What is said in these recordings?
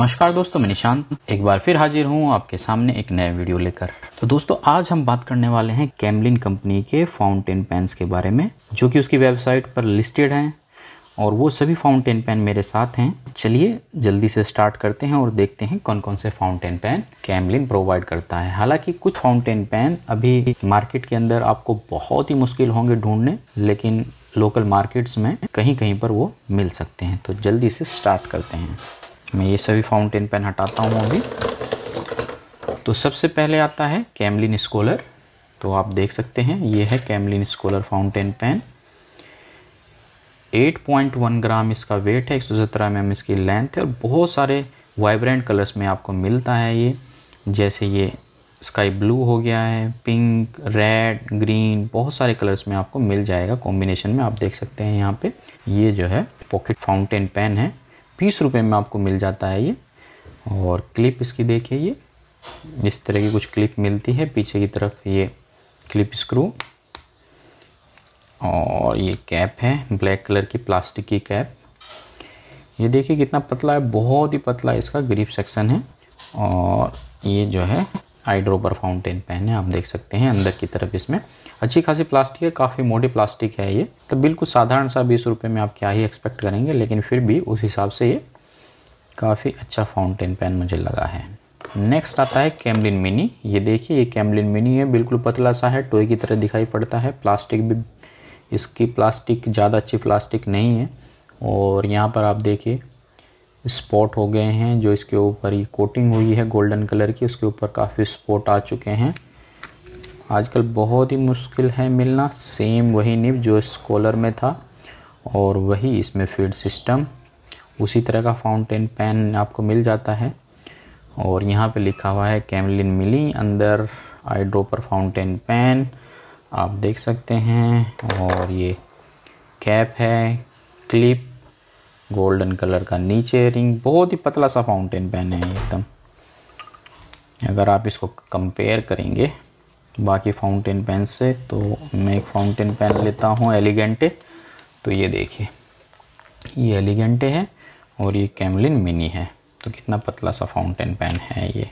नमस्कार दोस्तों मैं निशांत एक बार फिर हाजिर हूँ आपके सामने एक नया वीडियो लेकर तो दोस्तों आज हम बात करने वाले हैं कैमलिन कंपनी के फाउंटेन पेन्स के बारे में जो कि उसकी वेबसाइट पर लिस्टेड हैं और वो सभी फाउंटेन पेन मेरे साथ हैं चलिए जल्दी से स्टार्ट करते हैं और देखते हैं कौन कौन से फाउंटेन पेन कैमलिन प्रोवाइड करता है हालांकि कुछ फाउंटेन पेन अभी मार्केट के अंदर आपको बहुत ही मुश्किल होंगे ढूंढने लेकिन लोकल मार्केट्स में कहीं कहीं पर वो मिल सकते हैं तो जल्दी से स्टार्ट करते हैं मैं ये सभी फाउंटेन पेन हटाता हूँ अभी तो सबसे पहले आता है कैमलिन स्कॉलर तो आप देख सकते हैं ये है Camlin scholar fountain pen 8.1 gram इसका वेट है एक सौ सत्रह एम mm इसकी लेंथ है और बहुत सारे वाइब्रेंट कलर्स में आपको मिलता है ये जैसे ये स्काई ब्लू हो गया है पिंक रेड ग्रीन बहुत सारे कलर्स में आपको मिल जाएगा कॉम्बिनेशन में आप देख सकते हैं यहाँ पे ये जो है पॉकेट फाउंटेन पेन है बीस रुपये में आपको मिल जाता है ये और क्लिप इसकी देखिए ये इस तरह की कुछ क्लिप मिलती है पीछे की तरफ ये क्लिप स्क्रू और ये कैप है ब्लैक कलर की प्लास्टिक की कैप ये देखिए कितना पतला है बहुत ही पतला इसका ग्रिप सेक्शन है और ये जो है आई फाउंटेन पेन है आप देख सकते हैं अंदर की तरफ इसमें अच्छी खासी प्लास्टिक है काफ़ी मोटी प्लास्टिक है ये तो बिल्कुल साधारण सा बीस रुपये में आप क्या ही एक्सपेक्ट करेंगे लेकिन फिर भी उस हिसाब से ये काफ़ी अच्छा फाउंटेन पेन मुझे लगा है नेक्स्ट आता है कैमलिन मिनी ये देखिए ये कैमलिन मिनी है बिल्कुल पतला सा है टोय की तरह दिखाई पड़ता है प्लास्टिक भी इसकी प्लास्टिक ज़्यादा अच्छी प्लास्टिक नहीं है और यहाँ पर आप देखिए स्पॉट हो गए हैं जो इसके ऊपर ये कोटिंग हुई है गोल्डन कलर की उसके ऊपर काफ़ी स्पॉट आ चुके हैं आजकल बहुत ही मुश्किल है मिलना सेम वही निब जो इस कॉलर में था और वही इसमें फीड सिस्टम उसी तरह का फाउंटेन पेन आपको मिल जाता है और यहाँ पे लिखा हुआ है कैमलिन मिली अंदर आई ड्रोपर फाउंटेन पेन आप देख सकते हैं और ये कैप है क्लिप गोल्डन कलर का नीचे रिंग बहुत ही पतला सा फाउंटेन पेन है एकदम अगर आप इसको कंपेयर करेंगे बाकी फाउंटेन पेन से तो मैं एक फाउंटेन पेन लेता हूँ एलिगेंटे तो ये देखिए ये एलिगेंटे है और ये कैमलिन मिनी है तो कितना पतला सा फाउंटेन पेन है ये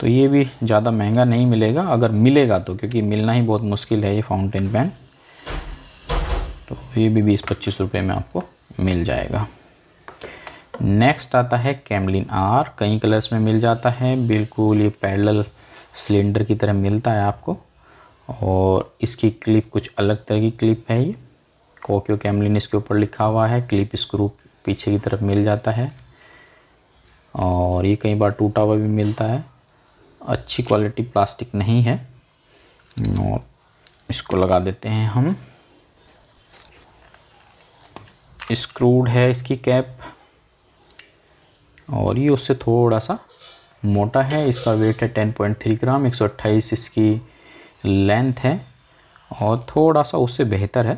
तो ये भी ज़्यादा महंगा नहीं मिलेगा अगर मिलेगा तो क्योंकि मिलना ही बहुत मुश्किल है ये फाउंटेन पेन तो ये भी बीस पच्चीस रुपये में आपको मिल जाएगा नेक्स्ट आता है कैमलिन आर कई कलर्स में मिल जाता है बिल्कुल ये पैरल सिलेंडर की तरह मिलता है आपको और इसकी क्लिप कुछ अलग तरह की क्लिप है ये कोक्यो कैमलिन इसके ऊपर लिखा हुआ है क्लिप स्क्रू पीछे की तरफ मिल जाता है और ये कई बार टूटा हुआ भी मिलता है अच्छी क्वालिटी प्लास्टिक नहीं है और इसको लगा देते हैं हम स्क्रूड है इसकी कैप और ये उससे थोड़ा सा मोटा है इसका वेट है टेन पॉइंट थ्री ग्राम एक सौ इसकी लेंथ है और थोड़ा सा उससे बेहतर है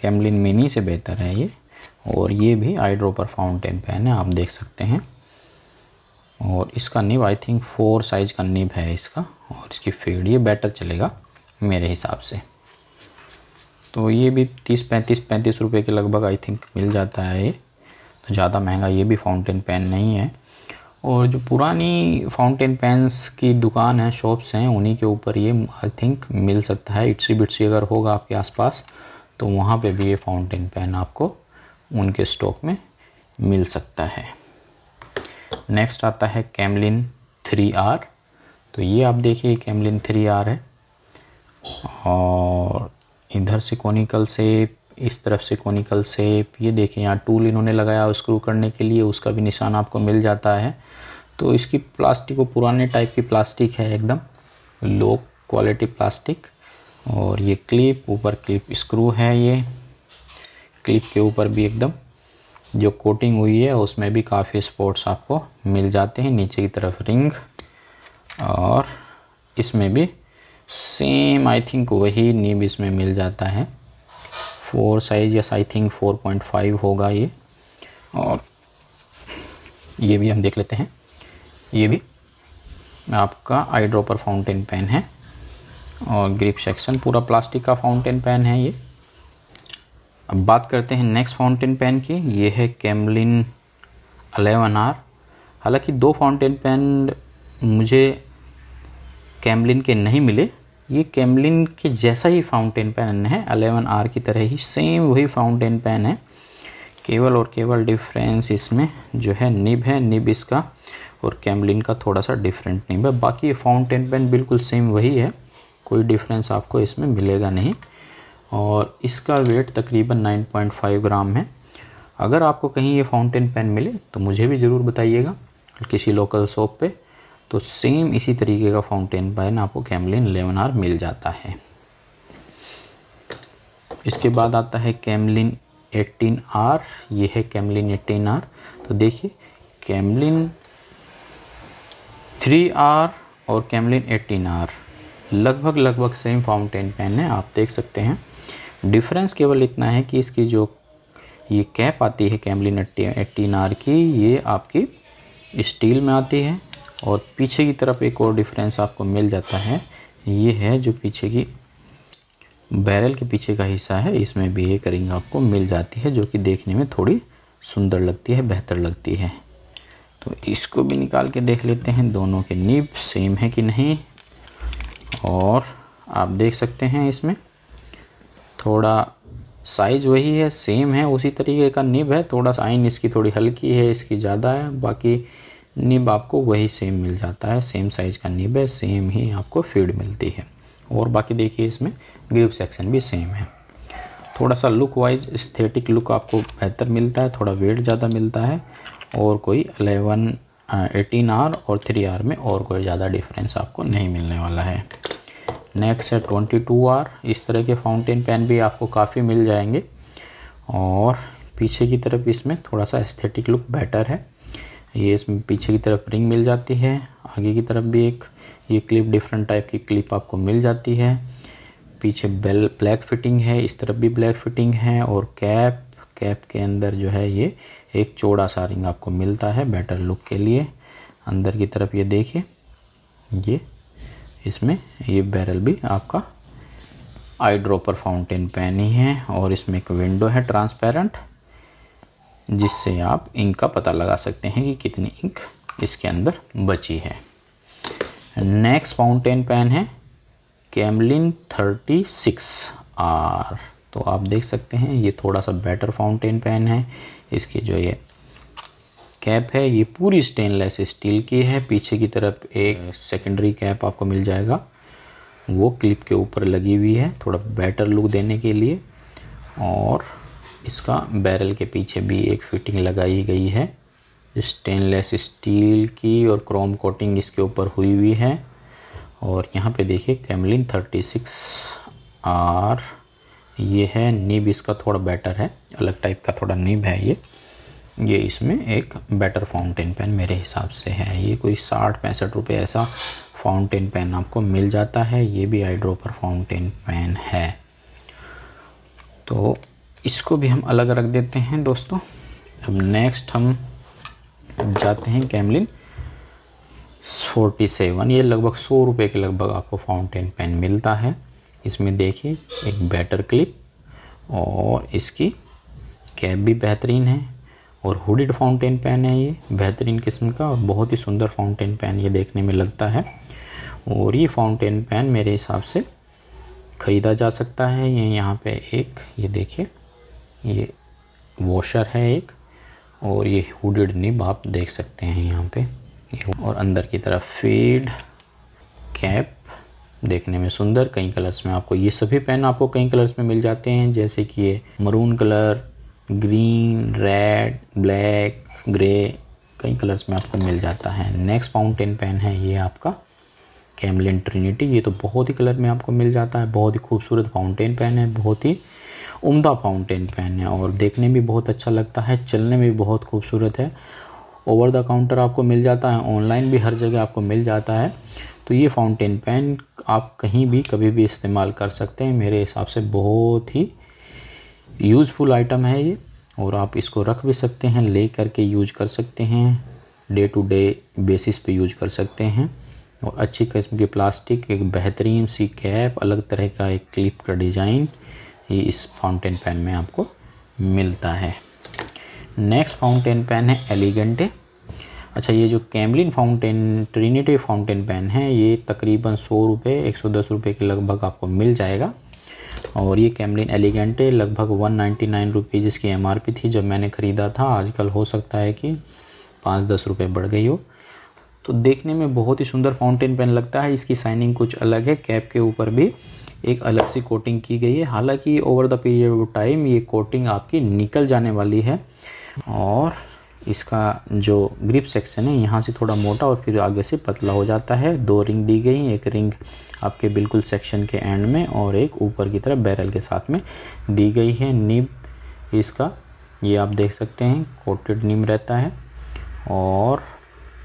कैमलिन मिनी से बेहतर है ये और ये भी आईड्रोपर फाउंटेन पेन है आप देख सकते हैं और इसका nib I think four size का निब है इसका और इसकी फेड ये बेटर चलेगा मेरे हिसाब से तो ये भी तीस पैंतीस पैंतीस रुपये के लगभग आई थिंक मिल जाता है ये तो ज़्यादा महंगा ये भी फाउंटेन पेन नहीं है और जो पुरानी फाउंटेन पेन्स की दुकान है शॉप्स हैं उन्हीं के ऊपर ये आई थिंक मिल सकता है इट्सी बिट्सी अगर होगा आपके आसपास तो वहाँ पे भी ये फाउंटेन पेन आपको उनके स्टॉक में मिल सकता है नेक्स्ट आता है कैमलिन थ्री आर तो ये आप देखिए कैमलिन थ्री आर है और इधर से कॉनिकल सेप इस तरफ से कॉनिकल सेप ये देखें यहाँ टूल इन्होंने लगाया स्क्रू करने के लिए उसका भी निशान आपको मिल जाता है तो इसकी प्लास्टिक वो पुराने टाइप की प्लास्टिक है एकदम लो क्वालिटी प्लास्टिक और ये क्लिप ऊपर क्लिप स्क्रू है ये क्लिप के ऊपर भी एकदम जो कोटिंग हुई है उसमें भी काफ़ी स्पॉट्स आपको मिल जाते हैं नीचे की तरफ रिंग और इसमें भी सेम आई थिंक वही नीब इसमें मिल जाता है four size yes I think four point five होगा ये और ये भी हम देख लेते हैं ये भी आपका आई ड्रॉपर फाउंटेन पेन है और ग्रिप सेक्शन पूरा प्लास्टिक का फाउंटेन पेन है ये अब बात करते हैं नेक्स्ट फाउंटेन पेन की ये है कैमलिन अलेवन आर हालाँकि दो फाउंटेन पेन मुझे कैमलिन के नहीं मिले ये कैमलिन के जैसा ही फाउंटेन पेन है अलेवन आर की तरह ही सेम वही फाउंटेन पेन है केवल और केवल डिफरेंस इसमें जो है निब है निब इसका और कैमलिन का थोड़ा सा डिफरेंट निब है बाकी ये फाउंटेन पेन बिल्कुल सेम वही है कोई डिफरेंस आपको इसमें मिलेगा नहीं और इसका वेट तकरीबन 9.5 ग्राम है अगर आपको कहीं ये फाउंटेन पेन मिले तो मुझे भी ज़रूर बताइएगा किसी लोकल शॉप पर तो सेम इसी तरीके का फाउंटेन पेन आपको कैमलिन एलेवन आर मिल जाता है इसके बाद आता है कैमलिन एटीन आर ये है कैमलिन एटीन आर तो देखिए कैमलिन थ्री आर और कैमलिन एटीन आर लगभग लगभग सेम फाउंटेन पेन है आप देख सकते हैं डिफरेंस केवल इतना है कि इसकी जो ये कैप आती है कैमलिन एटीन आर की ये आपकी स्टील में आती है और पीछे की तरफ एक और डिफरेंस आपको मिल जाता है ये है जो पीछे की बैरल के पीछे का हिस्सा है इसमें भी एक रिंग आपको मिल जाती है जो कि देखने में थोड़ी सुंदर लगती है बेहतर लगती है तो इसको भी निकाल के देख लेते हैं दोनों के नीब सेम है कि नहीं और आप देख सकते हैं इसमें थोड़ा साइज वही है सेम है उसी तरीके का निब है थोड़ा साइन इसकी थोड़ी हल्की है इसकी ज़्यादा है बाकी निब आपको वही सेम मिल जाता है सेम साइज़ का निब है सेम ही आपको फीड मिलती है और बाकी देखिए इसमें ग्रिप सेक्शन भी सेम है थोड़ा सा लुक वाइज स्थेटिक लुक आपको बेहतर मिलता है थोड़ा वेट ज़्यादा मिलता है और कोई अलेवन एटीन आर और थ्री आर में और कोई ज़्यादा डिफरेंस आपको नहीं मिलने वाला है नेक्स्ट है ट्वेंटी टू आर इस तरह के फाउंटेन पेन भी आपको काफ़ी मिल जाएंगे और पीछे की तरफ इसमें थोड़ा सा एस्थेटिक लुक बेटर है ये इसमें पीछे की तरफ रिंग मिल जाती है आगे की तरफ भी एक ये क्लिप डिफरेंट टाइप की क्लिप आपको मिल जाती है पीछे बेल ब्लैक फिटिंग है इस तरफ भी ब्लैक फिटिंग है और कैप कैप के अंदर जो है ये एक चौड़ा सा रिंग आपको मिलता है बेटर लुक के लिए अंदर की तरफ ये देखिए ये इसमें ये बैरल भी आपका आई ड्रॉपर फाउंटेन पेन ही है और इसमें एक विंडो है ट्रांसपेरेंट जिससे आप इंक का पता लगा सकते हैं कि कितनी इंक इसके अंदर बची है नेक्स्ट फाउंटेन पेन है कैमलिन थर्टी सिक्स आर तो आप देख सकते हैं ये थोड़ा सा बेटर फाउंटेन पेन है इसकी जो ये कैप है ये पूरी स्टेनलेस स्टील की है पीछे की तरफ एक सेकेंडरी कैप आपको मिल जाएगा वो क्लिप के ऊपर लगी हुई है थोड़ा बेटर लुक देने के लिए और इसका बैरल के पीछे भी एक फिटिंग लगाई गई है स्टेनलेस स्टील की और क्रोम कोटिंग इसके ऊपर हुई हुई है और यहाँ पे देखिए कैमलिन 36 आर ये है निब इसका थोड़ा बेटर है अलग टाइप का थोड़ा निब है ये ये इसमें एक बेटर फाउंटेन पेन मेरे हिसाब से है ये कोई साठ पैंसठ रुपये ऐसा फाउंटेन पेन आपको मिल जाता है ये भी आई फाउंटेन पेन है तो इसको भी हम अलग रख देते हैं दोस्तों अब नेक्स्ट हम जाते हैं कैमलिन फोर्टी सेवन ये लगभग सौ रुपये के लगभग आपको फाउंटेन पेन मिलता है इसमें देखिए एक बैटर क्लिप और इसकी कैप भी बेहतरीन है और हुडिड फाउंटेन पेन है ये बेहतरीन किस्म का और बहुत ही सुंदर फाउंटेन पेन ये देखने में लगता है और ये फाउंटेन पेन मेरे हिसाब से ख़रीदा जा सकता है ये यहाँ पे एक ये देखिए ये वॉशर है एक और ये हुडेड निब आप देख सकते हैं यहाँ पे और अंदर की तरफ फेड कैप देखने में सुंदर कई कलर्स में आपको ये सभी पेन आपको कई कलर्स में मिल जाते हैं जैसे कि ये maroon colour green red black grey कई कलर्स में आपको मिल जाता है नेक्स्ट फाउंटेन पेन है ये आपका कैमलिन ट्रिनिटी ये तो बहुत ही कलर में आपको मिल जाता है बहुत ही खूबसूरत फाउंटेन पेन है बहुत ही उम्दा फाउंटेन पेन है और देखने में भी बहुत अच्छा लगता है चलने में भी बहुत खूबसूरत है ओवर द काउंटर आपको मिल जाता है ऑनलाइन भी हर जगह आपको मिल जाता है तो ये फाउंटेन पेन आप कहीं भी कभी भी इस्तेमाल कर सकते हैं मेरे हिसाब से बहुत ही यूज़फुल आइटम है ये और आप इसको रख भी सकते हैं ले करके यूज कर सकते हैं डे टू डे बेसिस पे यूज कर सकते हैं और अच्छी किस्म की प्लास्टिक एक बेहतरीन सी कैप अलग तरह का एक क्लिप का डिज़ाइन ये इस फाउंटेन पेन में आपको मिलता है नेक्स्ट फाउंटेन पेन है एलिगेंटे अच्छा ये जो Camlin fountain trinity fountain pen है ये तकरीबन सौ रुपये एक सौ दस रुपये के लगभग आपको मिल जाएगा और ये कैमलिन एलिगेंटे लगभग वन नाइन्टी नाइन रुपये जिसकी एम थी जब मैंने ख़रीदा था आजकल हो सकता है कि पाँच दस रुपये बढ़ गई हो तो देखने में बहुत ही सुंदर फाउंटेन पेन लगता है इसकी साइनिंग कुछ अलग है कैप के ऊपर भी एक अलग सी कोटिंग की गई है हालांकि over the period of time ये कोटिंग आपकी निकल जाने वाली है और इसका जो ग्रिप सेक्शन है यहाँ से थोड़ा मोटा और फिर आगे से पतला हो जाता है दो रिंग दी गई एक रिंग आपके बिल्कुल सेक्शन के एंड में और एक ऊपर की तरफ बैरल के साथ में दी गई है निब इसका ये आप देख सकते हैं कोटेड निम रहता है और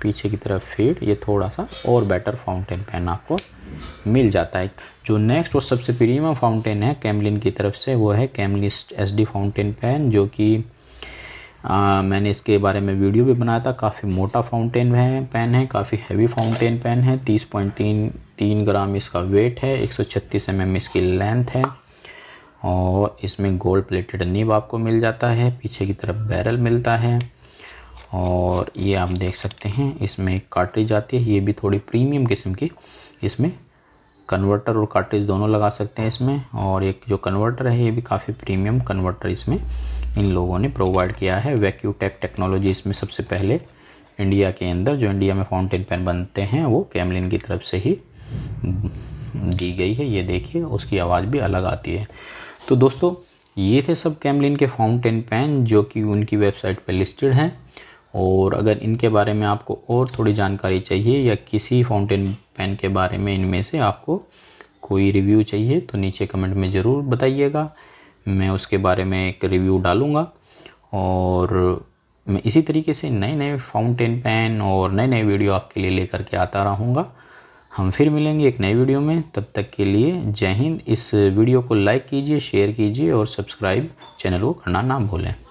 पीछे की तरफ फीड ये थोड़ा सा और बेटर फाउंटेन पेन आपको मिल जाता है जो नेक्स्ट और सबसे प्रीमियम फाउंटेन है कैमलिन की तरफ से वो है कैमलिस्ट एस डी फाउंटेन पेन जो कि मैंने इसके बारे में वीडियो भी बनाया था काफ़ी मोटा फाउंटेन है पेन है काफ़ी हैवी फाउंटेन पेन है तीस पॉइंट तीन तीन ग्राम इसका वेट है एक सौ छत्तीस एम एम इसकी लेंथ है और इसमें गोल्ड प्लेटेड नीब आपको मिल जाता है पीछे की तरफ बैरल मिलता है और ये आप देख सकते हैं इसमें काटरी जाती है ये भी थोड़ी प्रीमियम किस्म की इसमें कन्वर्टर और कार्टेज दोनों लगा सकते हैं इसमें और एक जो कन्वर्टर है ये भी काफ़ी प्रीमियम कन्वर्टर इसमें इन लोगों ने प्रोवाइड किया है वैक्यूटेक टेक्नोलॉजी इसमें सबसे पहले इंडिया के अंदर जो इंडिया में फाउंटेन पेन बनते हैं वो कैमलिन की तरफ से ही दी गई है ये देखिए उसकी आवाज़ भी अलग आती है तो दोस्तों ये थे सब कैमलिन के फाउंटेन पेन जो कि उनकी वेबसाइट पर लिस्टेड हैं और अगर इनके बारे में आपको और थोड़ी जानकारी चाहिए या किसी फाउंटेन पेन के बारे में इनमें से आपको कोई रिव्यू चाहिए तो नीचे कमेंट में ज़रूर बताइएगा मैं उसके बारे में एक रिव्यू डालूँगा और मैं इसी तरीके से नए नए फाउंटेन पेन और नए नए वीडियो आपके लिए लेकर के आता रहूँगा हम फिर मिलेंगे एक नए वीडियो में तब तक के लिए जय हिंद इस वीडियो को लाइक कीजिए शेयर कीजिए और सब्सक्राइब चैनल को करना ना भूलें